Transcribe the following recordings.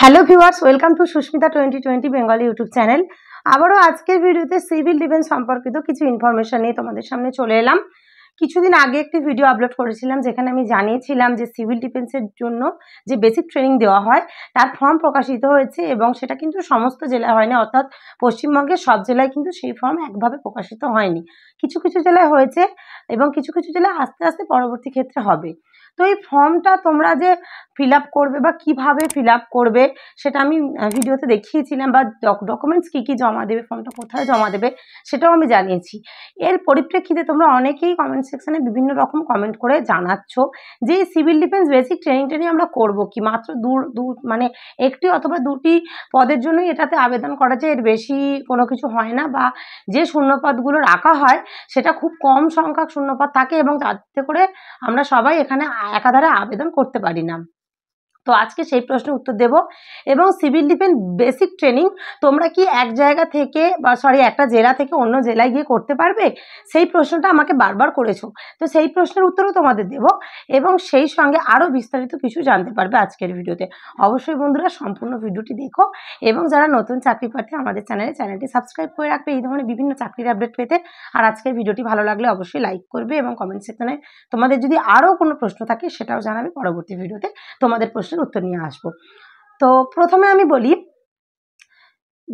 hello viewers welcome to Sushmita twenty twenty Bengali YouTube channel আবারও আজকের ভিডিওতে সিভিল ডিফেন্স সম্পর্কিত কিছু ইনফরমেশান নিয়ে তোমাদের সামনে চলে এলাম কিছুদিন আগে একটি ভিডিও আপলোড করেছিলাম যেখানে আমি জানিয়েছিলাম যে সিভিল ডিফেন্সের জন্য যে বেসিক ট্রেনিং দেওয়া হয় তার ফর্ম প্রকাশিত হয়েছে এবং সেটা কিন্তু সমস্ত জেলায় হয়নি অর্থাৎ পশ্চিমবঙ্গের সব জেলায় কিন্তু সেই ফর্ম একভাবে প্রকাশিত হয়নি কিছু কিছু জেলায় হয়েছে এবং কিছু কিছু জেলায় আস্তে আস্তে পরবর্তী ক্ষেত্রে হবে তো এই ফর্মটা তোমরা যে ফিল করবে বা কিভাবে ফিল করবে সেটা আমি ভিডিওতে দেখিয়েছিলাম বা ডকুমেন্টস কী কী জমা দেবে ফর্মটা কোথায় জমা দেবে সেটাও আমি জানিয়েছি এর পরিপ্রেক্ষিতে তোমরা অনেকেই কমেন্ট সেকশানে বিভিন্ন রকম কমেন্ট করে জানাচ্ছ যে সিভিল ডিফেন্স বেসিক ট্রেনিংটা নিয়ে আমরা করব কি মাত্র দু মানে একটি অথবা দুটি পদের জন্যই এটাতে আবেদন করা যায় এর বেশি কোনো কিছু হয় না বা যে শূন্যপদগুলো রাখা হয় সেটা খুব কম সংখ্যক শূন্যপদ থাকে এবং তাতে করে আমরা সবাই এখানে একাধারে আবেদন করতে পারি না তো আজকে সেই প্রশ্নের উত্তর দেব এবং সিভিল ডিফেন্স বেসিক ট্রেনিং তোমরা কি এক জায়গা থেকে বা সরি একটা জেলা থেকে অন্য জেলায় গিয়ে করতে পারবে সেই প্রশ্নটা আমাকে বারবার করেছো তো সেই প্রশ্নের উত্তরও তোমাদের দেব এবং সেই সঙ্গে আরও বিস্তারিত কিছু জানতে পারবে আজকের ভিডিওতে অবশ্যই বন্ধুরা সম্পূর্ণ ভিডিওটি দেখো এবং যারা নতুন চাকরি প্রার্থী আমাদের চ্যানেলে চ্যানেলটি সাবস্ক্রাইব করে রাখবে এই ধরনের বিভিন্ন চাকরির আপডেট পেতে আর আজকের ভিডিওটি ভালো লাগলে অবশ্যই লাইক করবে এবং কমেন্ট সেকশনে তোমাদের যদি আরও কোনো প্রশ্ন থাকে সেটাও জানাবে পরবর্তী ভিডিওতে তোমাদের প্রশ্ন প্রশ্নের উত্তর নিয়ে আসব তো প্রথমে আমি বলি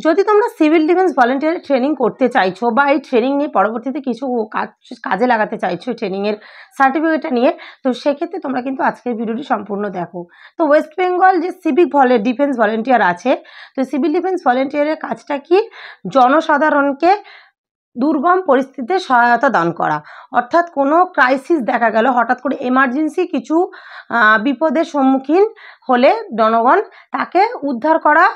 যদি তোমরা সিভিল ডিফেন্স ভলেন্টিয়ার ট্রেনিং করতে চাইছো বা এই ট্রেনিং নিয়ে পরবর্তীতে কিছু কাজ কাজে লাগাতে চাইছো ট্রেনিংয়ের সার্টিফিকেটটা নিয়ে তো সেক্ষেত্রে তোমরা কিন্তু আজকের ভিডিওটি সম্পূর্ণ দেখো তো ওয়েস্ট বেঙ্গল যে সিভিক ভলে ডিফেন্স ভলেন্টিয়ার আছে তো সিভিল ডিফেন্স ভলেন্টিয়ারের কাজটা কি জনসাধারণকে দুর্গম পরিস্থিতিতে সহায়তা দান করা অর্থাৎ কোনো ক্রাইসিস দেখা গেল হঠাৎ করে এমার্জেন্সি কিছু বিপদের সম্মুখীন হলে জনগণ তাকে উদ্ধার করা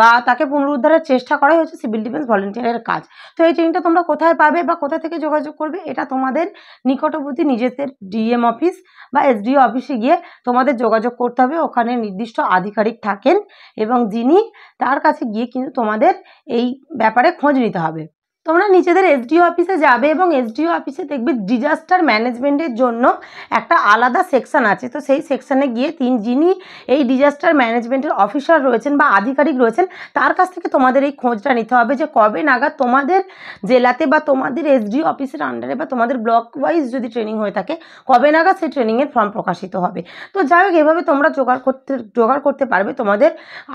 বা তাকে পুনরুদ্ধারের চেষ্টা করাই হচ্ছে সিভিল ডিফেন্স ভলেন্টিয়ারের কাজ তো এই ট্রেনিংটা তোমরা কোথায় পাবে বা কোথা থেকে যোগাযোগ করবে এটা তোমাদের নিকটবর্তী নিজেদের ডিএম অফিস বা এসডিও অফিসে গিয়ে তোমাদের যোগাযোগ করতে হবে ওখানে নির্দিষ্ট আধিকারিক থাকেন এবং যিনি তার কাছে গিয়ে কিন্তু তোমাদের এই ব্যাপারে খোঁজ নিতে হবে তোমরা নিজেদের এসডিও অফিসে যাবে এবং এসডিও অফিসে দেখবে ডিজাস্টার ম্যানেজমেন্টের জন্য একটা আলাদা সেকশান আছে তো সেই সেকশানে গিয়ে তিন যিনি এই ডিজাস্টার ম্যানেজমেন্টের অফিসার রয়েছেন বা আধিকারিক রয়েছেন তার কাছ থেকে তোমাদের এই খোঁজটা নিতে হবে যে কবে নাগাদ তোমাদের জেলাতে বা তোমাদের এসডিও অফিসের আন্ডারে বা তোমাদের ব্লক ওয়াইজ যদি ট্রেনিং হয়ে থাকে কবে নাগাদ সেই ট্রেনিংয়ের ফর্ম প্রকাশিত হবে তো যাই হোক এভাবে তোমরা জোগাড় করতে জোগাড় করতে পারবে তোমাদের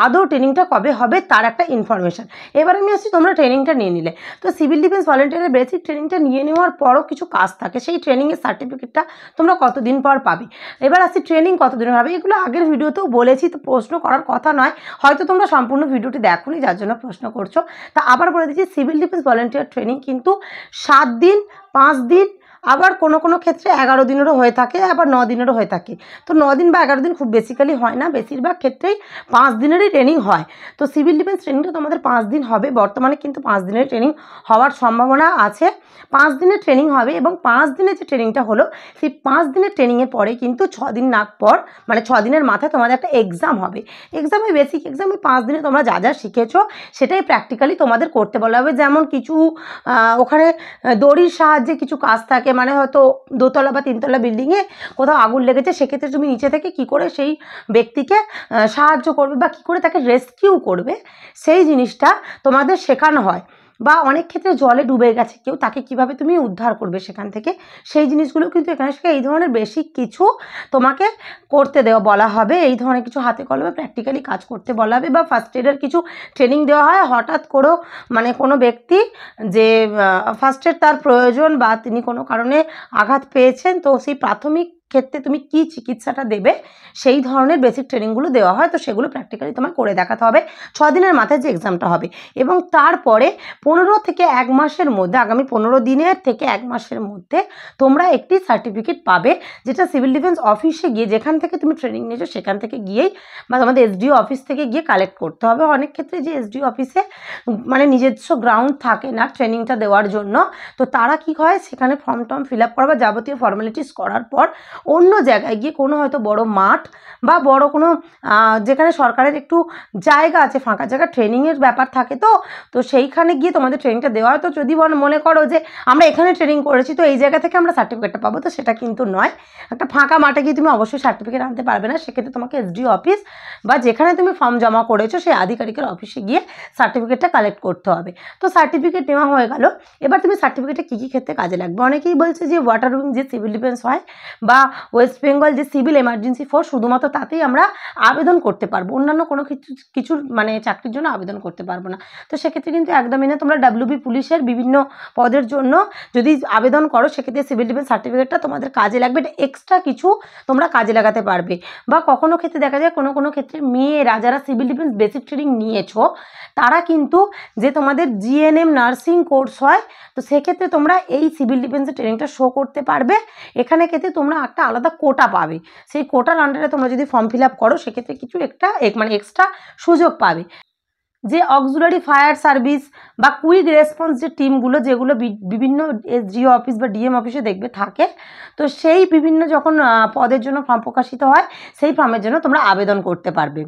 আদৌ ট্রেনিংটা কবে হবে তার একটা ইনফরমেশান এবার আমি আসছি তোমরা ট্রেনিংটা নিয়ে নিলে তো সিভিল ডিফেন্স ভলেন্টিয়ারের বেসিক ট্রেনিংটা নিয়ে নেওয়ার পরও কিছু কাজ থাকে সেই ট্রেনিংয়ের সার্টিফিকেটটা তোমরা কতদিন পর পাবে এবার আসি ট্রেনিং কতদিন হবে এগুলো আগের ভিডিওতেও বলেছি তো প্রশ্ন করার কথা নয় হয়তো তোমরা সম্পূর্ণ ভিডিওটি দেখোনি যার জন্য প্রশ্ন করছো তা আবার বলে দিচ্ছি সিভিল ডিফেন্স ভলেন্টিয়ার ট্রেনিং কিন্তু সাত দিন পাঁচ দিন আবার কোনো কোনো ক্ষেত্রে এগারো দিনেরও হয়ে থাকে আবার ন দিনেরও হয়ে থাকে তো ন দিন বা এগারো দিন খুব বেসিক্যালি হয় না বেশিরভাগ ক্ষেত্রেই পাঁচ দিনেরই ট্রেনিং হয় তো সিভিল ডিফেন্স ট্রেনিংটা তোমাদের পাঁচ দিন হবে বর্তমানে কিন্তু পাঁচ দিনের ট্রেনিং হওয়ার সম্ভাবনা আছে পাঁচ দিনের ট্রেনিং হবে এবং পাঁচ দিনের যে ট্রেনিংটা হলো সেই পাঁচ দিনের ট্রেনিংয়ের পরে কিন্তু ছ দিন না পর মানে ছ দিনের মাথায় তোমাদের একটা এক্সাম হবে এক্সামে বেসিক এক্সামে পাঁচ দিনে তোমরা যা যা শিখেছো সেটাই প্র্যাকটিক্যালি তোমাদের করতে বলা হবে যেমন কিছু ওখানে দড়ির সাহায্যে কিছু কাজ থাকে থাকে মানে হয়তো দোতলা বা তিনতলা বিল্ডিংয়ে কোথাও আগুন লেগেছে সেক্ষেত্রে তুমি নিচে থেকে কি করে সেই ব্যক্তিকে সাহায্য করবে বা কি করে তাকে রেস্কিউ করবে সেই জিনিসটা তোমাদের শেখানো হয় বা অনেক ক্ষেত্রে জলে ডুবে গেছে কেউ তাকে কিভাবে তুমি উদ্ধার করবে সেখান থেকে সেই জিনিসগুলো কিন্তু এখানে সেখানে এই ধরনের বেশি কিছু তোমাকে করতে দেওয়া বলা হবে এই ধরনের কিছু হাতে কলমে প্র্যাকটিক্যালি কাজ করতে বলা হবে বা ফার্স্ট এডের কিছু ট্রেনিং দেওয়া হয় হঠাৎ করেও মানে কোনো ব্যক্তি যে ফার্স্ট এড তার প্রয়োজন বা তিনি কোনো কারণে আঘাত পেয়েছেন তো সেই প্রাথমিক ক্ষেত্রে তুমি কি চিকিৎসাটা দেবে সেই ধরনের বেসিক ট্রেনিংগুলো দেওয়া হয় তো সেগুলো প্র্যাকটিক্যালি তোমার করে দেখাতে হবে ছ দিনের মাথায় যে এক্সামটা হবে এবং তারপরে পনেরো থেকে এক মাসের মধ্যে আগামী পনেরো দিনের থেকে এক মাসের মধ্যে তোমরা একটি সার্টিফিকেট পাবে যেটা সিভিল ডিফেন্স অফিসে গিয়ে যেখান থেকে তুমি ট্রেনিং নিয়েছো সেখান থেকে গিয়েই বা তোমাদের এসডিও অফিস থেকে গিয়ে কালেক্ট করতে হবে অনেক ক্ষেত্রে যে এসডিও অফিসে মানে নিজস্ব গ্রাউন্ড থাকে না ট্রেনিংটা দেওয়ার জন্য তো তারা কি হয় সেখানে ফর্ম টর্ম ফিল আপ করা বা যাবতীয় ফর্মালিটিস করার পর অন্য জায়গায় গিয়ে কোনো হয়তো বড় মাঠ বা বড় কোনো যেখানে সরকারের একটু জায়গা আছে ফাঁকা জায়গা ট্রেনিংয়ের ব্যাপার থাকে তো তো সেইখানে গিয়ে তোমাদের ট্রেনিংটা দেওয়া হয় তো যদি মনে করো যে আমরা এখানে ট্রেনিং করেছি তো এই জায়গা থেকে আমরা সার্টিফিকেটটা পাবো তো সেটা কিন্তু নয় একটা ফাঁকা মাঠে গিয়ে তুমি অবশ্যই সার্টিফিকেট আনতে পারবে না সেক্ষেত্রে তোমাকে এসডিও অফিস বা যেখানে তুমি ফর্ম জমা করেছো সেই আধিকারিকের অফিসে গিয়ে সার্টিফিকেটটা কালেক্ট করতে হবে তো সার্টিফিকেট নেওয়া হয়ে গেল এবার তুমি সার্টিফিকেটে কী কী ক্ষেত্রে কাজে লাগবে অনেকেই বলছে যে ওয়াটার উইং যে সিভিল ডিফেন্স হয় বা ওয়েস্ট বেঙ্গল যে সিভিল এমার্জেন্সি ফোর্স শুধুমাত্র তাতেই আমরা আবেদন করতে পারবো অন্যান্য কোনো কিছু কিছুর মানে চাকরির জন্য আবেদন করতে পারবো না তো সেক্ষেত্রে কিন্তু একদমই না তোমরা ডাব্লিউবি পুলিশের বিভিন্ন পদের জন্য যদি আবেদন করো সেক্ষেত্রে সিভিল ডিফেন্স সার্টিফিকেটটা তোমাদের কাজে লাগবে এটা এক্সট্রা কিছু তোমরা কাজে লাগাতে পারবে বা কখনো ক্ষেত্রে দেখা যায় কোনো কোনো ক্ষেত্রে মেয়েরা যারা সিভিল ডিফেন্স বেসিক ট্রেনিং নিয়েছো তারা কিন্তু যে তোমাদের জিএনএম নার্সিং কোর্স হয় তো সেক্ষেত্রে তোমরা এই সিভিল ডিফেন্সের ট্রেনিংটা শো করতে পারবে এখানে ক্ষেত্রে তোমরা একটা একটা আলাদা কোটা পাবে সেই কোটার আন্ডারে তোমরা যদি ফর্ম ফিল আপ করো সেক্ষেত্রে কিছু একটা মানে এক্সট্রা সুযোগ পাবে যে অক্সুলারি ফায়ার সার্ভিস বা কুইক রেসপন্স যে টিমগুলো যেগুলো বিভিন্ন জিও অফিস বা ডিএম অফিসে দেখবে থাকে তো সেই বিভিন্ন যখন পদের জন্য ফর্ম প্রকাশিত হয় সেই ফর্মের জন্য তোমরা আবেদন করতে পারবে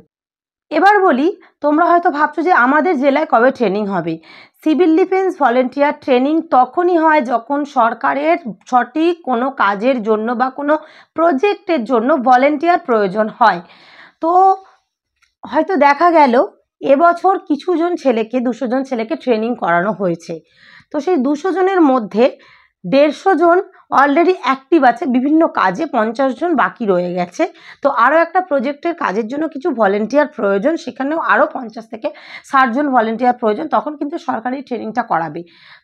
এবার বলি তোমরা হয়তো ভাবছো যে আমাদের জেলায় কবে ট্রেনিং হবে সিভিল ডিফেন্স ভলেন্টিয়ার ট্রেনিং তখনই হয় যখন সরকারের সঠিক কোনো কাজের জন্য বা কোনো প্রজেক্টের জন্য ভলেন্টিয়ার প্রয়োজন হয় তো হয়তো দেখা গেল এবছর কিছুজন ছেলেকে দুশো জন ছেলেকে ট্রেনিং করানো হয়েছে তো সেই দুশো জনের মধ্যে দেড়শো জন অলরেডি অ্যাক্টিভ আছে বিভিন্ন কাজে পঞ্চাশ জন বাকি রয়ে গেছে তো আরও একটা প্রজেক্টের কাজের জন্য কিছু ভলেন্টিয়ার প্রয়োজন সেখানেও আরও পঞ্চাশ থেকে ষাটজন ভলেন্টিয়ার প্রয়োজন তখন কিন্তু সরকারি ট্রেনিংটা করাবে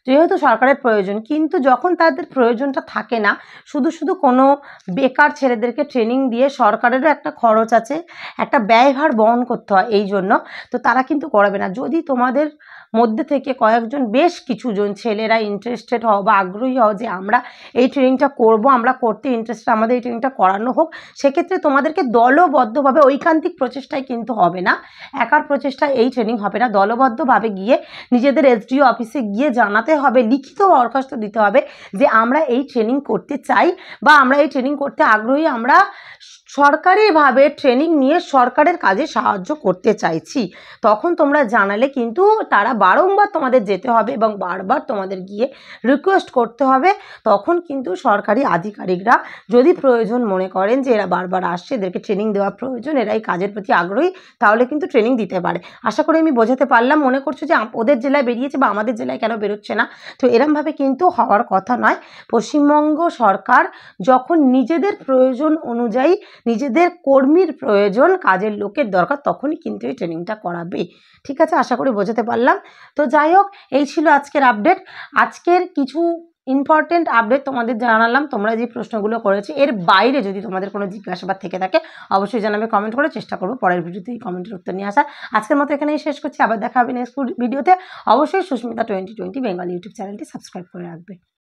যেহেতু সরকারের প্রয়োজন কিন্তু যখন তাদের প্রয়োজনটা থাকে না শুধু শুধু কোনো বেকার ছেলেদেরকে ট্রেনিং দিয়ে সরকারেরও একটা খরচ আছে একটা ব্যয়ভার বহন করতে হয় এই জন্য তো তারা কিন্তু করাবে না যদি তোমাদের মধ্যে থেকে কয়েকজন বেশ কিছুজন ছেলেরা ইন্টারেস্টেড হও বা আগ্রহী হও যে আমরা এই ট্রেনিংটা করব আমরা করতে ইন্টারেস্টেড আমাদের এই ট্রেনিংটা করানো হোক সেক্ষেত্রে তোমাদেরকে দলবদ্ধভাবে ঐকান্তিক প্রচেষ্টায় কিন্তু হবে না একার প্রচেষ্টা এই ট্রেনিং হবে না দলবদ্ধভাবে গিয়ে নিজেদের এসডিও অফিসে গিয়ে জানাতে হবে লিখিত দরখাস্ত দিতে হবে যে আমরা এই ট্রেনিং করতে চাই বা আমরা এই ট্রেনিং করতে আগ্রহী আমরা সরকারিভাবে ট্রেনিং নিয়ে সরকারের কাজে সাহায্য করতে চাইছি তখন তোমরা জানালে কিন্তু তারা বারংবার তোমাদের যেতে হবে এবং বারবার তোমাদের গিয়ে রিকোয়েস্ট করতে হবে তখন কিন্তু সরকারি আধিকারিকরা যদি প্রয়োজন মনে করেন যে এরা বারবার আসছে এদেরকে ট্রেনিং দেওয়া প্রয়োজন এরা এই কাজের প্রতি আগ্রহী তাহলে কিন্তু ট্রেনিং দিতে পারে আশা করি আমি বোঝাতে পারলাম মনে করছো যে ওদের জেলায় বেরিয়েছে বা আমাদের জেলায় কেন বেরোচ্ছে না তো এরমভাবে কিন্তু হওয়ার কথা নয় পশ্চিমবঙ্গ সরকার যখন নিজেদের প্রয়োজন অনুযায়ী নিজেদের কর্মীর প্রয়োজন কাজের লোকের দরকার তখনই কিন্তু এই ট্রেনিংটা করাবে ঠিক আছে আশা করি বোঝাতে পারলাম তো যাই হোক এই ছিল আজকের আপডেট আজকের কিছু ইম্পর্টেন্ট আপডেট তোমাদের জানালাম তোমরা যে প্রশ্নগুলো করেছো এর বাইরে যদি তোমাদের কোনো জিজ্ঞাসাবাদ থেকে থাকে অবশ্যই জানাবে কমেন্ট করে চেষ্টা করবো পরের ভিডিওতে এই কমেন্টের উত্তর নিয়ে আসার আজকের মতো এখানেই শেষ করছি আবার দেখা হবে নেক্সট ভিডিওতে অবশ্যই Sushmita twenty twenty Bengal YouTube চ্যানেলটি সাবস্ক্রাইব করে রাখবে